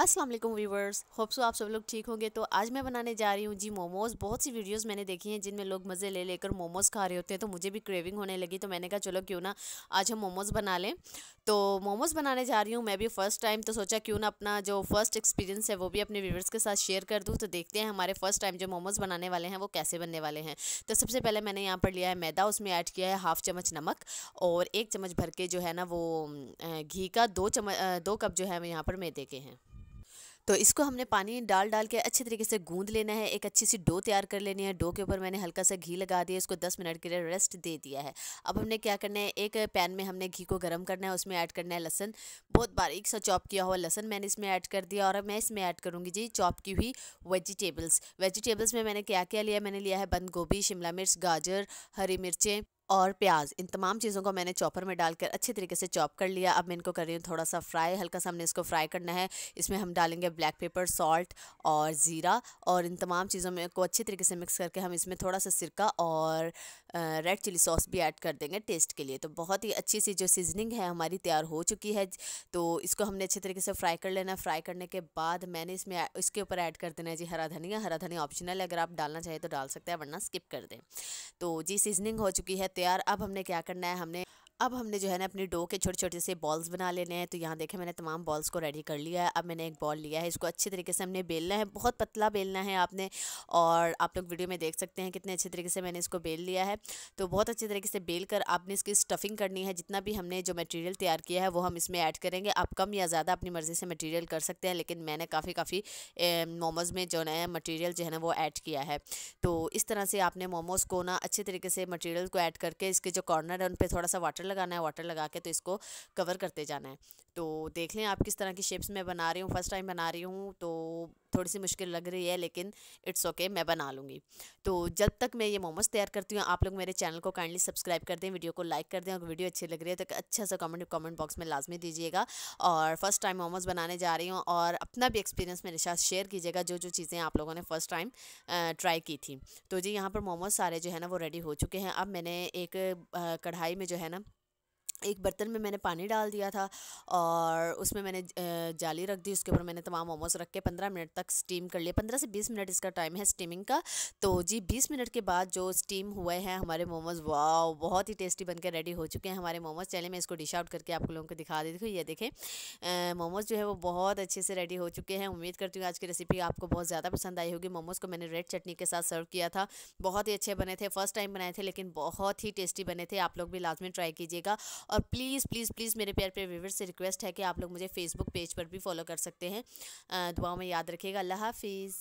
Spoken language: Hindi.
असलम व्यूवर्स होप्सो आप सब लोग ठीक होंगे तो आज मैं बनाने जा रही हूँ जी मोमोज़ बहुत सी वीडियोस मैंने देखी हैं जिनमें लोग मज़े ले लेकर मोमोज़ खा रहे होते हैं तो मुझे भी क्रेविंग होने लगी तो मैंने कहा चलो क्यों ना आज हम मोमोज़ बना लें तो मोमोज़ बनाने जा रही हूँ मैं भी फ़र्स्ट टाइम तो सोचा क्यों ना अपना जो फ़र्स्ट एक्सपीरियंस है वो भी अपने व्यूवर्स के साथ शेयर कर दूँ तो देखते हैं हमारे फ़र्स्ट टाइम जो मोमोज़ बनाने वाले हैं वो कैसे बनने वाले हैं तो सबसे पहले मैंने यहाँ पर लिया है मैदा उसमें ऐड किया है हाफ़ चम्मच नमक और एक चम्मच भर के जो है ना वो घी का दो चम्मच दो कप जो है यहाँ पर मैदे के हैं तो इसको हमने पानी डाल डाल के अच्छे तरीके से गूंद लेना है एक अच्छी सी डो तैयार कर लेनी है डो के ऊपर मैंने हल्का सा घी लगा दिया इसको दस मिनट के लिए रेस्ट दे दिया है अब हमने क्या करना है एक पैन में हमने घी को गर्म करना है उसमें ऐड करना है लहसन बहुत बारीक सा चॉप किया हुआ लहसन मैंने इसमें ऐड कर दिया और मैं इसमें ऐड करूँगी जी चॉप की हुई वेजिटेबल्स वेजिटेबल्स में मैंने क्या क्या लिया मैंने लिया है बंद गोभी शिमला मिर्च गाजर हरी मिर्चें और प्याज इन तमाम चीज़ों को मैंने चॉपर में डालकर अच्छे तरीके से चॉप कर लिया अब मैं इनको कर रही हूँ थोड़ा सा फ्राई हल्का सा हमने इसको फ्राई करना है इसमें हम डालेंगे ब्लैक पेपर सॉल्ट और ज़ीरा और इन तमाम चीज़ों में को अच्छे तरीके से मिक्स करके हम इसमें थोड़ा सा सिरका और रेड चिली सॉस भी ऐड कर देंगे टेस्ट के लिए तो बहुत ही अच्छी सी जो सीजनिंग है हमारी तैयार हो चुकी है तो इसको हमने अच्छे तरीके से फ्राई कर लेना फ्राई करने के बाद मैंने इसमें इसके ऊपर ऐड कर देना है जी हरा धनिया हरा धनिया ऑप्शनल है अगर आप डालना चाहें तो डाल सकते हैं वरना स्किप कर दें तो जी सीजनिंग हो चुकी है तो यार अब हमने क्या करना है हमने अब हमने जो है ना अपनी डो के छोटे छोटे से बॉल्स बना लेने हैं तो यहाँ देखें मैंने तमाम बॉल्स को रेडी कर लिया है अब मैंने एक बॉल लिया है इसको अच्छे तरीके से हमने बेलना है बहुत पतला बेलना है आपने और आप लोग वीडियो में देख सकते हैं कितने अच्छे तरीके से मैंने इसको बेल लिया है तो बहुत अच्छे तरीके से बेल कर आपने इसकी स्टफ़िंग करनी है जितना भी हमने जो मटीरियल तैयार किया है वो हम इसमें ऐड करेंगे आप कम या ज़्यादा अपनी मर्ज़ी से मटीरियल कर सकते हैं लेकिन मैंने काफ़ी काफ़ी मोमोज़ में जो है मटीरियल जो है ना वो ऐड किया है तो इस तरह से आपने मोमोज़ को ना अच्छे तरीके से मटीरियल को ऐड करके इसके जो कॉर्नर है उन पर थोड़ा सा वाटर लगाना है वाटर लगा के तो इसको कवर करते जाना है तो देख लें आप किस तरह की शेप्स मैं बना रही हूँ फर्स्ट टाइम बना रही हूँ तो थोड़ी सी मुश्किल लग रही है लेकिन इट्स ओके okay, मैं बना लूँगी तो जब तक मैं ये मोमोज तैयार करती हूँ आप लोग मेरे चैनल को काइंडली सब्सक्राइब कर दें वीडियो को लाइक कर दें और वीडियो अच्छी लग रही है तो अच्छा सा कमेंट कमेंट बॉक्स में लाजमी दीजिएगा और फर्स्ट टाइम मोमोज बनाने जा रही हूँ और अपना भी एक्सपीरियंस मेरे साथ शेयर कीजिएगा जो जो चीज़ें आप लोगों ने फ़र्स्ट टाइम ट्राई की थी तो जी यहाँ पर मोमोज सारे जो है ना वो रेडी हो चुके हैं अब मैंने एक कढ़ाई में जो है ना एक बर्तन में मैंने पानी डाल दिया था और उसमें मैंने जाली रख दी उसके ऊपर मैंने तमाम मोमोज़ रख के पंद्रह मिनट तक स्टीम कर लिए पंद्रह से बीस मिनट इसका टाइम है स्टीमिंग का तो जी बीस मिनट के बाद जो स्टीम हुए हैं हमारे मोमोज़ वाह बहुत ही टेस्टी बनकर रेडी हो चुके हैं हमारे मोमोज़ चले मैं इसको डिश आउट करके आप लोगों को दिखा देती हूँ ये देखें मोमोज़ जो है वो बहुत अच्छे से रेडी हो चुके हैं उम्मीद करती हूँ आज की रेसिपी आपको बहुत ज़्यादा पसंद आई होगी मोमोज़ को मैंने रेड चटनी के साथ सर्व किया था बहुत ही अच्छे बने थे फर्स्ट टाइम बनाए थे लेकिन बहुत ही टेस्टी बने थे आप लोग भी लाजमी ट्राई कीजिएगा और प्लीज़ प्लीज़ प्लीज़ मेरे प्यार प्यार व्यूवर से रिक्वेस्ट है कि आप लोग मुझे फेसबुक पेज पर भी फॉलो कर सकते हैं दुआ में याद रखिएगा अल्लाह हाफिज़